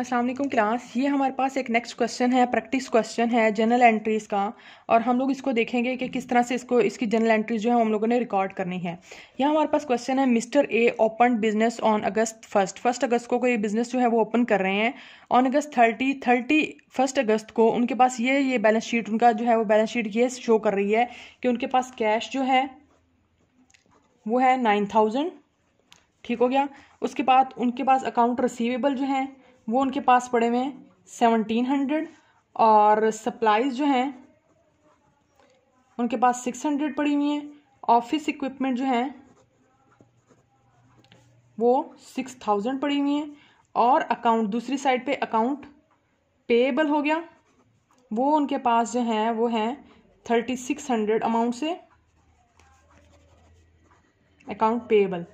Aslam class ये हमारे पास एक नेक्स्ट क्वेश्चन है प्रैक्टिस क्वेश्चन है जनरल एंट्रीज़ का और हम लोग इसको देखेंगे कि किस तरह से इसको इसकी जनरल एंट्रीज जो है हम लोगों ने रिकॉर्ड करनी है यहाँ हमारे पास क्वेश्चन है mister A open business on August first first August को कोई बिजनेस जो है वो ओपन कर रहे हैं on August thirty thirty first August को उनके पास ये ये बैलेंस शीट उनका जो है वो बैलेंस शीट ये शो कर रही है कि उनके पास कैश जो है वो है नाइन थाउजेंड ठीक हो गया उसके बाद उनके पास अकाउंट रिसीवेबल जो हैं वो उनके पास पड़े हुए हैं सेवनटीन हंड्रेड और सप्लाइज जो हैं उनके पास सिक्स हंड्रेड पड़ी हुई हैं ऑफिस इक्विपमेंट जो हैं वो सिक्स थाउजेंड पड़ी हुई हैं और अकाउंट दूसरी साइड पे अकाउंट पेएबल हो गया वो उनके पास जो हैं वो हैं थर्टी सिक्स हंड्रेड अमाउंट से अकाउंट पेएबल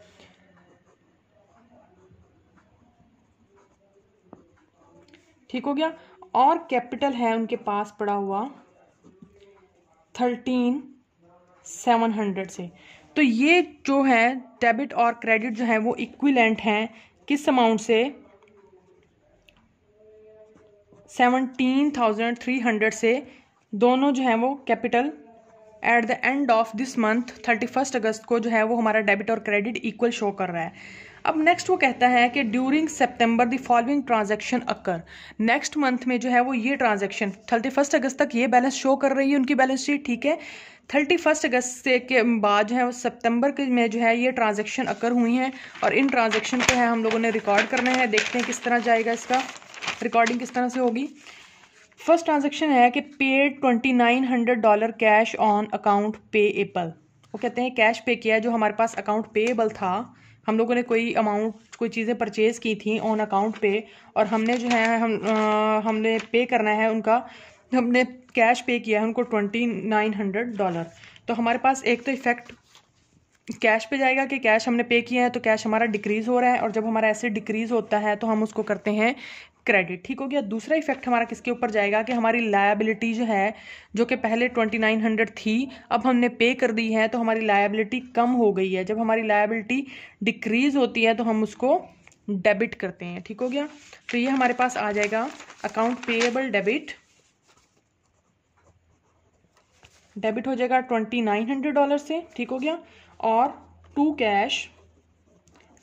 ठीक हो गया और कैपिटल है उनके पास पड़ा हुआ थर्टीन सेवन हंड्रेड से तो ये जो है डेबिट और क्रेडिट जो है वो इक्विलेंट हैं किस अमाउंट से सेवनटीन थाउजेंड थ्री हंड्रेड से दोनों जो हैं वो capital at the end of this month thirty first August को जो है वो हमारा डेबिट और क्रेडिट इक्वल शो कर रहा है अब नेक्स्ट वो कहता है कि during September the following transaction occur next month में जो है वो ये ट्रांजेक्शन थर्टी फर्स्ट अगस्त तक ये बैलेंस शो कर रही है उनकी बैलेंस शीट ठीक है थर्टी फर्स्ट अगस्त से के बाद जो है सितंबर के में जो है ये ट्रांजेक्शन अक्कर हुई हैं और इन ट्रांजेक्शन को है हम लोगों ने रिकॉर्ड करना है देखते हैं किस तरह जाएगा इसका रिकॉर्डिंग किस तरह से होगी फर्स्ट ट्रांजेक्शन है कि paid twenty nine hundred dollar cash on account payable वो कहते हैं कैश पे किया जो हमारे पास अकाउंट पेएबल था हम लोगों ने कोई अमाउंट कोई चीज़ें परचेज़ की थी ऑन अकाउंट पे और हमने जो है हम आ, हमने पे करना है उनका हमने कैश पे किया है उनको ट्वेंटी नाइन हंड्रेड डॉलर तो हमारे पास एक तो इफेक्ट कैश पे जाएगा कि कैश हमने पे किया है तो कैश हमारा डिक्रीज़ हो रहा है और जब हमारा ऐसे डिक्रीज़ होता है तो हम उसको करते हैं क्रेडिट ठीक हो गया दूसरा इफेक्ट हमारा किसके ऊपर जाएगा कि हमारी लायबिलिटी जो है जो कि पहले ट्वेंटी नाइन हंड्रेड थी अब हमने पे कर दी है तो हमारी लायबिलिटी कम हो गई है जब हमारी लायबिलिटी डिक्रीज होती है तो हम उसको डेबिट करते हैं ठीक हो गया तो ये हमारे पास आ जाएगा अकाउंट पेएबल डेबिट डेबिट हो जाएगा ट्वेंटी नाइन हंड्रेड डॉलर से ठीक हो गया और टू कैश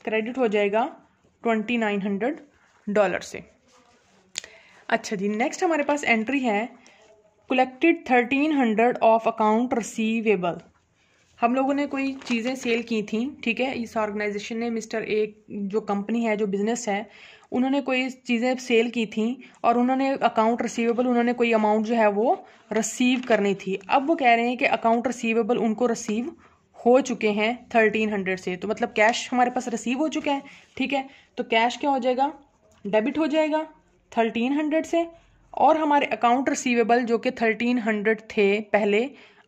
क्रेडिट हो जाएगा ट्वेंटी नाइन हंड्रेड डॉलर से अच्छा जी नेक्स्ट हमारे पास एंट्री है collected thirteen hundred of account receivable हम लोगों ने कोई चीज़ें सेल की थी ठीक है इस ऑर्गेनाइजेशन ने मिस्टर एक जो कंपनी है जो बिज़नेस है उन्होंने कोई चीज़ें सेल की थी और उन्होंने अकाउंट रिसीवेबल उन्होंने कोई अमाउंट जो है वो रिसीव करनी थी अब वो कह रहे हैं कि अकाउंट रिसीवेबल उनको रिसीव हो चुके हैं थर्टीन हंड्रेड से तो मतलब कैश हमारे पास रिसीव हो चुका है ठीक है तो कैश क्या हो जाएगा डेबिट हो जाएगा थर्टीन हंड्रेड से और हमारे अकाउंट रिसीवेबल जो कि थर्टीन हंड्रेड थे पहले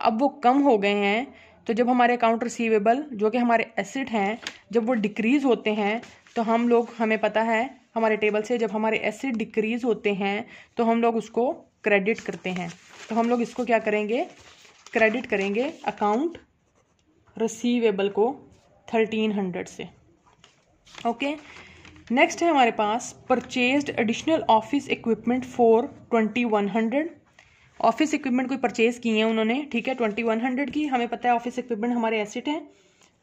अब वो कम हो गए हैं तो जब हमारे अकाउंट रिसीवेबल जो कि हमारे एसेट हैं जब वो डिक्रीज़ होते हैं तो हम लोग हमें पता है हमारे टेबल से जब हमारे एसेट डिक्रीज़ होते हैं तो हम लोग उसको क्रेडिट करते हैं तो हम लोग इसको क्या करेंगे क्रेडिट करेंगे अकाउंट रिसीवेबल को थर्टीन हंड्रेड से ओके okay? नेक्स्ट है हमारे पास purchase additional office equipment for twenty one hundred office equipment कोई परचेज किए हैं उन्होंने ठीक है ट्वेंटी वन हंड्रेड की हमें पता है ऑफिस इक्विपमेंट हमारे एसेट हैं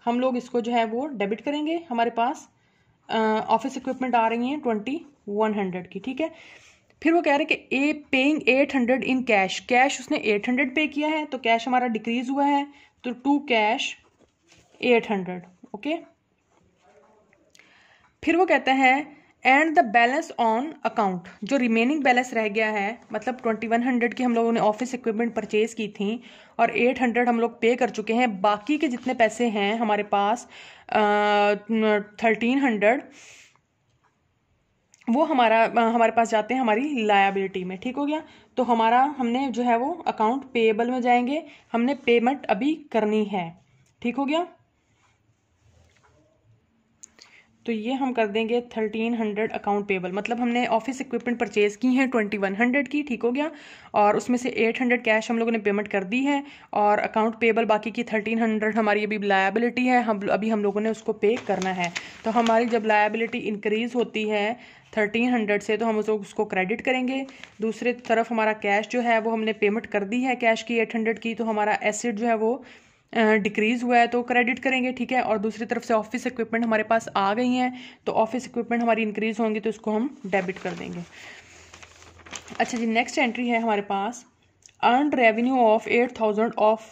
हम लोग इसको जो है वो डेबिट करेंगे हमारे पास ऑफिस इक्विपमेंट आ रही हैं ट्वेंटी वन हंड्रेड की ठीक है फिर वो कह रहे हैं कि a paying eight hundred in cash cash उसने एट हंड्रेड पे किया है तो कैश हमारा डिक्रीज हुआ है तो to cash eight hundred okay फिर वो कहता है and the balance on account जो रिमेनिंग बैलेंस रह गया है मतलब ट्वेंटी वन हंड्रेड की हम लोगों ने ऑफिस इक्विपमेंट परचेज की थी और एट हंड्रेड हम लोग पे कर चुके हैं बाकी के जितने पैसे हैं हमारे पास थर्टीन हंड्रेड वो हमारा हमारे पास जाते हैं हमारी लायबिलिटी में ठीक हो गया तो हमारा हमने जो है वो अकाउंट पेएबल में जाएंगे हमने पेमेंट अभी करनी है ठीक हो गया तो ये हम कर देंगे थर्टीन हंड्रेड अकाउंट पेबल मतलब हमने ऑफिस इक्विपमेंट परचेज़ की हैं ट्वेंटी वन हंड्रेड की ठीक हो गया और उसमें से एट हंड्रेड कैश हम लोगों ने पेमेंट कर दी है और अकाउंट पेबल बाकी की थर्टीन हंड्रेड हमारी अभी लायबिलिटी है हम अभी हम लोगों ने उसको पे करना है तो हमारी जब लायबिलिटी इंक्रीज़ होती है थर्टीन हंड्रेड से तो हम उसको उसको क्रेडिट करेंगे दूसरी तरफ हमारा कैश जो है वो हमने पेमेंट कर दी है कैश की एट हंड्रेड की तो हमारा एसिड जो है वो डिक्रीज़ हुआ है तो क्रेडिट करेंगे ठीक है और दूसरी तरफ से ऑफिस इक्विपमेंट हमारे पास आ गई हैं तो ऑफिस इक्विपमेंट हमारी इंक्रीज़ होंगी तो इसको हम डेबिट कर देंगे अच्छा जी नेक्स्ट एंट्री है हमारे पास earn revenue of eight thousand of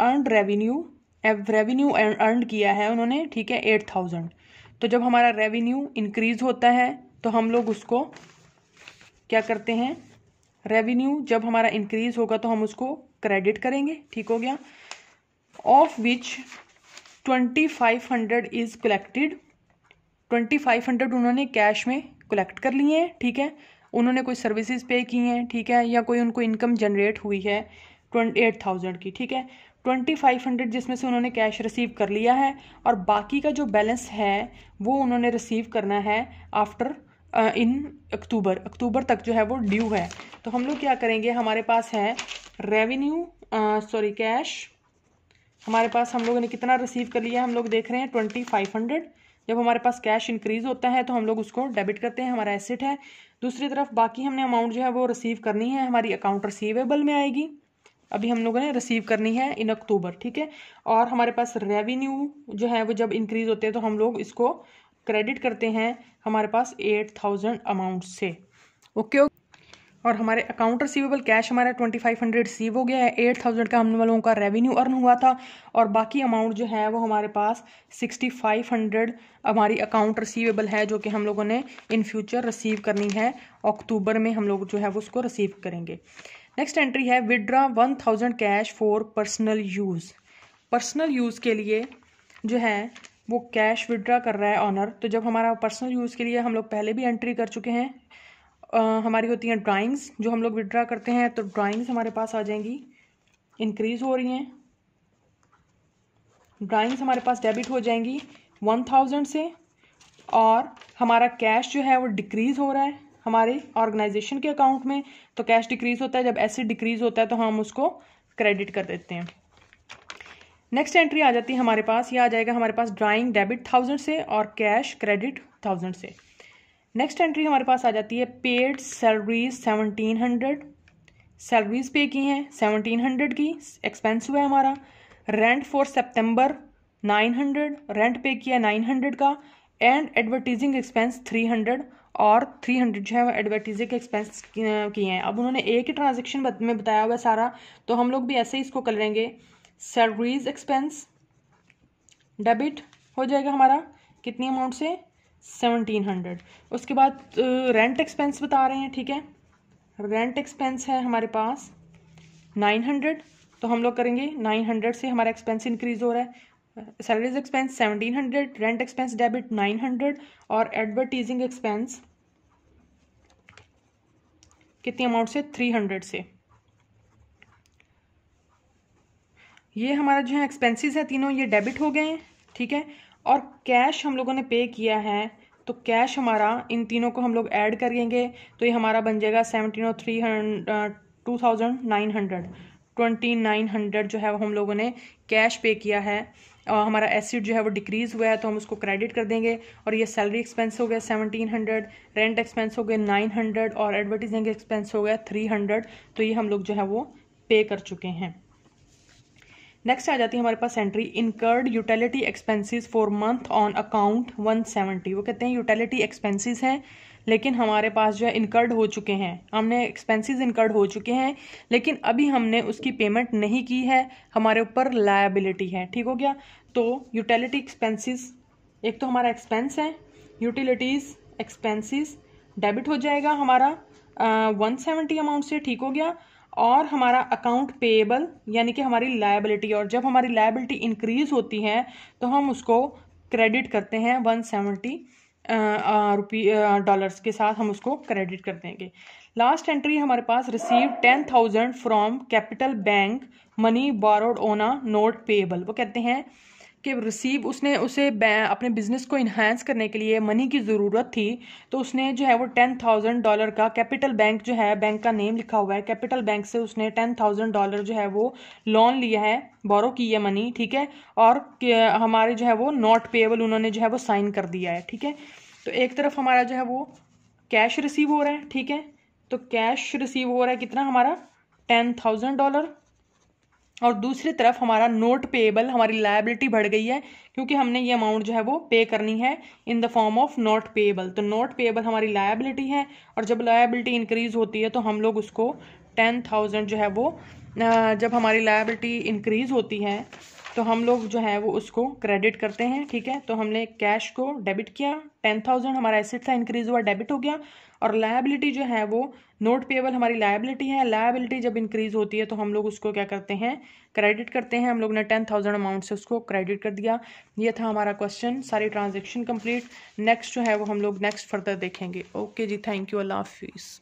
earn revenue revenue earn किया है उन्होंने ठीक है एट थाउजेंड तो जब हमारा रेवेन्यू इंक्रीज़ होता है तो हम लोग उसको क्या करते हैं रेवेन्यू जब हमारा इंक्रीज़ होगा तो हम उसको क्रेडिट करेंगे ठीक हो गया of which twenty five hundred is collected twenty five hundred उन्होंने कैश में कलेक्ट कर लिए हैं ठीक है उन्होंने कोई सर्विसेज पे की हैं ठीक है या कोई उनको इनकम जनरेट हुई है ट्वेंटी एट थाउजेंड की ठीक है ट्वेंटी फाइव हंड्रेड जिसमें से उन्होंने कैश रिसीव कर लिया है और बाकी का जो बैलेंस है वो उन्होंने रिसीव करना है आफ्टर इन अक्टूबर अक्टूबर तक जो है वो ड्यू है तो हम लोग क्या करेंगे हमारे पास है रेवेन्यू सॉरी कैश हमारे पास हम लोगों ने कितना रिसीव कर लिया हम लोग देख रहे हैं ट्वेंटी फाइव हंड्रेड जब हमारे पास कैश इंक्रीज होता है तो हम लोग उसको डेबिट करते हैं हमारा एसेट है दूसरी तरफ बाकी हमने अमाउंट जो है वो रिसीव करनी है हमारी अकाउंट रिसीवेबल में आएगी अभी हम लोगों ने रिसीव करनी है इन अक्टूबर ठीक है और हमारे पास रेवेन्यू जो है वो जब इंक्रीज होते हैं तो हम लोग इसको क्रेडिट करते हैं हमारे पास एट थाउजेंड अमाउंट से ओके okay, okay. और हमारे अकाउंट रिसीवेबल कैश हमारा ट्वेंटी फाइव हंड्रेड रिसीव हो गया है एट थाउजेंड का हम लोगों का रेवेन्यू अर्न हुआ था और बाकी अमाउंट जो है वो हमारे पास सिक्सटी फाइव हंड्रेड हमारी अकाउंट रिसीवेबल है जो कि हम लोगों ने इन फ्यूचर रिसीव करनी है अक्टूबर में हम लोग जो है वो उसको रिसीव करेंगे नेक्स्ट एंट्री है withdraw one thousand cash for personal use personal use के लिए जो है वो कैश विड्रा कर रहा है ऑनर तो जब हमारा पर्सनल यूज़ के लिए हम लोग पहले भी एंट्री कर चुके हैं हमारी होती हैं ड्राइंग्स जो हम लोग विड्रा करते हैं तो ड्राइंग्स हमारे पास आ जाएंगी इंक्रीज़ हो रही हैं ड्राइंग्स हमारे पास डेबिट हो जाएंगी वन थाउजेंड से और हमारा कैश जो है वो डिक्रीज़ हो रहा है हमारे ऑर्गेनाइजेशन के अकाउंट में तो कैश डिक्रीज़ होता है जब एसिड डिक्रीज़ होता है तो हम उसको क्रेडिट कर देते हैं नेक्स्ट एंट्री आ जाती है हमारे पास ये आ जाएगा हमारे पास ड्राइंग डेबिट थाउजेंड से और कैश क्रेडिट थाउजेंड से नेक्स्ट एंट्री हमारे पास आ जाती है paid salaries seventeen hundred salaries pay की हैं सेवनटीन हंड्रेड की एक्सपेंस हुआ है हमारा rent for September nine hundred rent pay किया नाइन हंड्रेड का and advertising expense three hundred और थ्री हंड्रेड जो है वो एडवर्टीजिंग एक्सपेंस किए हैं अब उन्होंने एक ही ट्रांजेक्शन में बताया हुआ है सारा तो हम लोग भी ऐसे ही इसको कर लेंगे सैलरीज एक्सपेंस डेबिट हो जाएगा हमारा कितनी अमाउंट से सेवनटीन हंड्रेड उसके बाद रेंट एक्सपेंस बता रहे हैं ठीक है रेंट एक्सपेंस है हमारे पास नाइन हंड्रेड तो हम लोग करेंगे नाइन हंड्रेड से हमारा एक्सपेंस इंक्रीज हो रहा है salaries expense seventeen hundred rent expense debit nine hundred और एडवर्टीजिंग एक्सपेंस कितनी अमाउंट से थ्री हंड्रेड से ये हमारा जो है एक्सपेंसेस है तीनों ये डेबिट हो गए हैं ठीक है और कैश हम लोगों ने पे किया है तो कैश हमारा इन तीनों को हम लोग ऐड करेंगे तो ये हमारा बन जाएगा सेवनटीन और three two thousand nine hundred twenty nine hundred जो है वो हम लोगों ने कैश पे किया है और हमारा एसिड जो है वो डिक्रीज़ हुआ है तो हम उसको क्रेडिट कर देंगे और ये सैलरी एक्सपेंस हो गया सेवनटीन हंड्रेड रेंट एक्सपेंस हो गया नाइन हंड्रेड और एडवर्टीजिंग एक्सपेंस हो गया थ्री हंड्रेड तो ये हम लोग जो है वो पे कर चुके हैं नेक्स्ट आ जाती है हमारे पास entry incurred utility expenses for month on account 170 वो कहते हैं यूटिलिटी एक्सपेंसेस हैं लेकिन हमारे पास जो है इनकर्ड हो चुके हैं हमने एक्सपेंसेस इनकर्ड हो चुके हैं लेकिन अभी हमने उसकी पेमेंट नहीं की है हमारे ऊपर लायबिलिटी है ठीक हो गया तो यूटिलिटी एक्सपेंसेस एक तो हमारा एक्सपेंस है यूटिलिटीज़ एक्सपेंसेस डेबिट हो जाएगा हमारा वन सेवेंटी अमाउंट से ठीक हो गया और हमारा अकाउंट पेएबल यानी कि हमारी लाइबिलिटी और जब हमारी लाइबिलिटी इंक्रीज होती है तो हम उसको क्रेडिट करते हैं वन सेवेंटी रुपी डॉलर्स के साथ हम उसको क्रेडिट कर देंगे लास्ट एंट्री हमारे पास receive ten thousand from capital bank money borrowed on a note payable वो कहते हैं कि रिसीव उसने उसे अपने बिजनेस को इन्हांस करने के लिए मनी की ज़रूरत थी तो उसने जो है वो टेन थाउजेंड डॉलर का कैपिटल बैंक जो है बैंक का नेम लिखा हुआ है कैपिटल बैंक से उसने टेन थाउजेंड डॉलर जो है वो लोन लिया है बोरो की है मनी ठीक है और हमारे जो है वो नॉट पेएबल उन्होंने जो है वो साइन कर दिया है ठीक है तो एक तरफ हमारा जो है वो कैश रिसीव हो रहा है ठीक है तो कैश रिसीव हो रहा है कितना हमारा टेन थाउजेंड डॉलर और दूसरी तरफ हमारा नोट पेएबल हमारी लाइबिलिटी बढ़ गई है क्योंकि हमने ये अमाउंट जो है वो पे करनी है in the form of note payable तो नोट पेएबल हमारी लाइबिलिटी है और जब लाइबिलिटी इंक्रीज होती है तो हम लोग उसको टेन थाउजेंड जो है वो जब हमारी लाइबिलिटी इंक्रीज होती है तो हम लोग जो है वो उसको क्रेडिट करते हैं ठीक है तो हमने कैश को डेबिट किया टेन थाउजेंड हमारा एसेट था इंक्रीज हुआ डेबिट हो गया और लाइबिलिटी जो है वो नोट पेबल हमारी लाइबिलिटी है लाइबिलिटी जब इंक्रीज होती है तो हम लोग उसको क्या करते हैं क्रेडिट करते हैं हम लोग ने टेन थाउजेंड अमाउंट से उसको क्रेडिट कर दिया ये था हमारा क्वेश्चन सारी ट्रांजेक्शन कंप्लीट नेक्स्ट जो है वो हम लोग नेक्स्ट फर्दर देखेंगे ओके जी थैंक यू अल्लाह हाफिज़